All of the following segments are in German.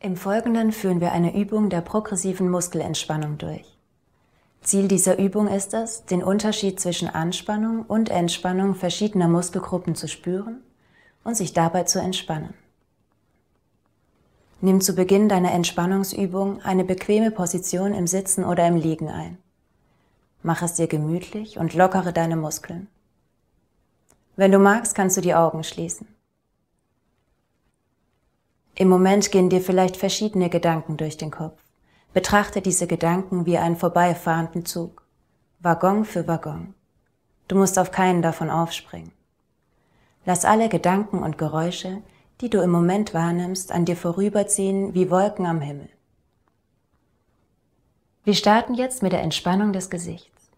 Im Folgenden führen wir eine Übung der progressiven Muskelentspannung durch. Ziel dieser Übung ist es, den Unterschied zwischen Anspannung und Entspannung verschiedener Muskelgruppen zu spüren und sich dabei zu entspannen. Nimm zu Beginn deiner Entspannungsübung eine bequeme Position im Sitzen oder im Liegen ein. Mach es dir gemütlich und lockere deine Muskeln. Wenn du magst, kannst du die Augen schließen. Im Moment gehen dir vielleicht verschiedene Gedanken durch den Kopf. Betrachte diese Gedanken wie einen vorbeifahrenden Zug, Waggon für Waggon. Du musst auf keinen davon aufspringen. Lass alle Gedanken und Geräusche, die du im Moment wahrnimmst, an dir vorüberziehen wie Wolken am Himmel. Wir starten jetzt mit der Entspannung des Gesichts.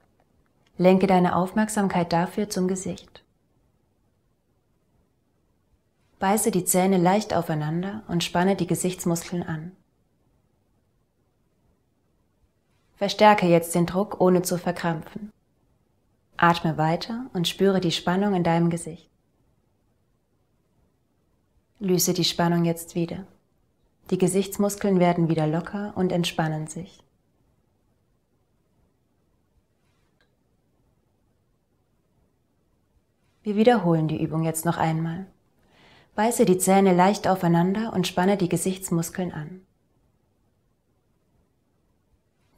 Lenke deine Aufmerksamkeit dafür zum Gesicht. Beiße die Zähne leicht aufeinander und spanne die Gesichtsmuskeln an. Verstärke jetzt den Druck, ohne zu verkrampfen. Atme weiter und spüre die Spannung in deinem Gesicht. Löse die Spannung jetzt wieder. Die Gesichtsmuskeln werden wieder locker und entspannen sich. Wir wiederholen die Übung jetzt noch einmal. Beiße die Zähne leicht aufeinander und spanne die Gesichtsmuskeln an.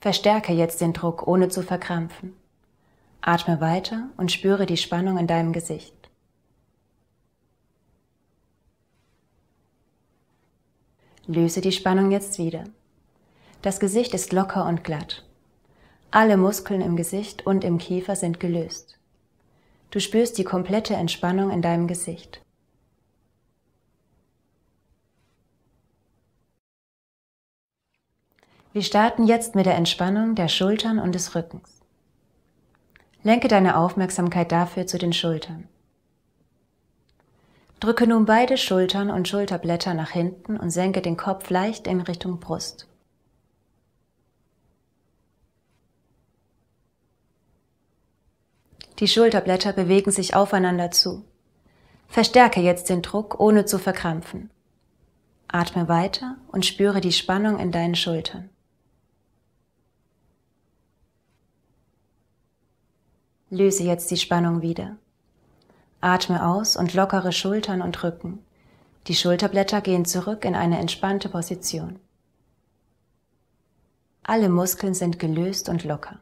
Verstärke jetzt den Druck, ohne zu verkrampfen. Atme weiter und spüre die Spannung in deinem Gesicht. Löse die Spannung jetzt wieder. Das Gesicht ist locker und glatt. Alle Muskeln im Gesicht und im Kiefer sind gelöst. Du spürst die komplette Entspannung in deinem Gesicht. Wir starten jetzt mit der Entspannung der Schultern und des Rückens. Lenke deine Aufmerksamkeit dafür zu den Schultern. Drücke nun beide Schultern und Schulterblätter nach hinten und senke den Kopf leicht in Richtung Brust. Die Schulterblätter bewegen sich aufeinander zu. Verstärke jetzt den Druck, ohne zu verkrampfen. Atme weiter und spüre die Spannung in deinen Schultern. Löse jetzt die Spannung wieder. Atme aus und lockere Schultern und Rücken. Die Schulterblätter gehen zurück in eine entspannte Position. Alle Muskeln sind gelöst und locker.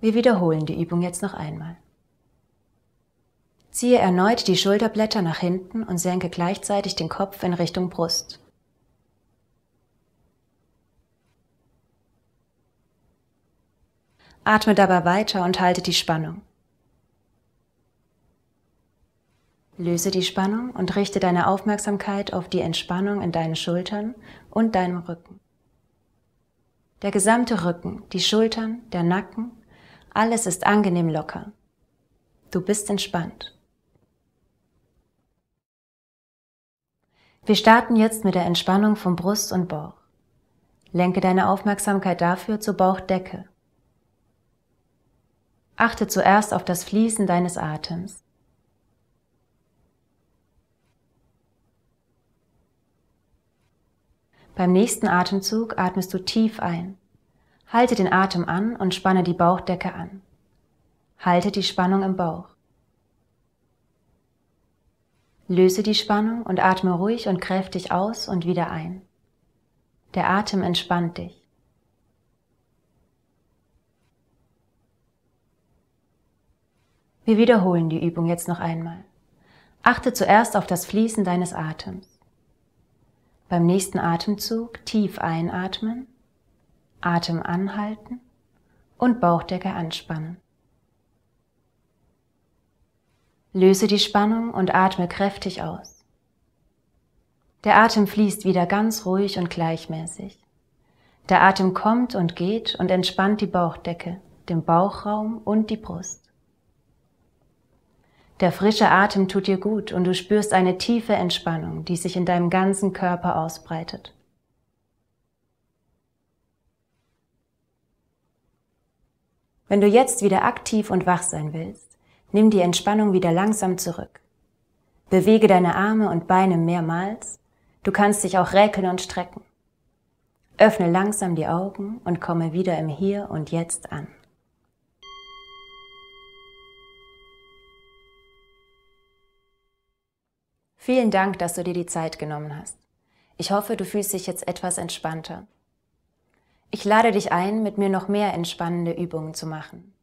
Wir wiederholen die Übung jetzt noch einmal. Ziehe erneut die Schulterblätter nach hinten und senke gleichzeitig den Kopf in Richtung Brust. Atme dabei weiter und halte die Spannung. Löse die Spannung und richte deine Aufmerksamkeit auf die Entspannung in deinen Schultern und deinem Rücken. Der gesamte Rücken, die Schultern, der Nacken, alles ist angenehm locker. Du bist entspannt. Wir starten jetzt mit der Entspannung von Brust und Bauch. Lenke deine Aufmerksamkeit dafür zur Bauchdecke. Achte zuerst auf das Fließen deines Atems. Beim nächsten Atemzug atmest du tief ein. Halte den Atem an und spanne die Bauchdecke an. Halte die Spannung im Bauch. Löse die Spannung und atme ruhig und kräftig aus und wieder ein. Der Atem entspannt dich. Wir wiederholen die Übung jetzt noch einmal. Achte zuerst auf das Fließen deines Atems. Beim nächsten Atemzug tief einatmen, Atem anhalten und Bauchdecke anspannen. Löse die Spannung und atme kräftig aus. Der Atem fließt wieder ganz ruhig und gleichmäßig. Der Atem kommt und geht und entspannt die Bauchdecke, den Bauchraum und die Brust. Der frische Atem tut dir gut und du spürst eine tiefe Entspannung, die sich in deinem ganzen Körper ausbreitet. Wenn du jetzt wieder aktiv und wach sein willst, nimm die Entspannung wieder langsam zurück. Bewege deine Arme und Beine mehrmals. Du kannst dich auch räkeln und strecken. Öffne langsam die Augen und komme wieder im Hier und Jetzt an. Vielen Dank, dass du dir die Zeit genommen hast. Ich hoffe, du fühlst dich jetzt etwas entspannter. Ich lade dich ein, mit mir noch mehr entspannende Übungen zu machen.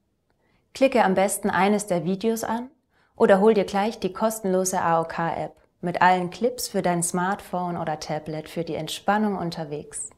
Klicke am besten eines der Videos an oder hol dir gleich die kostenlose AOK-App mit allen Clips für dein Smartphone oder Tablet für die Entspannung unterwegs.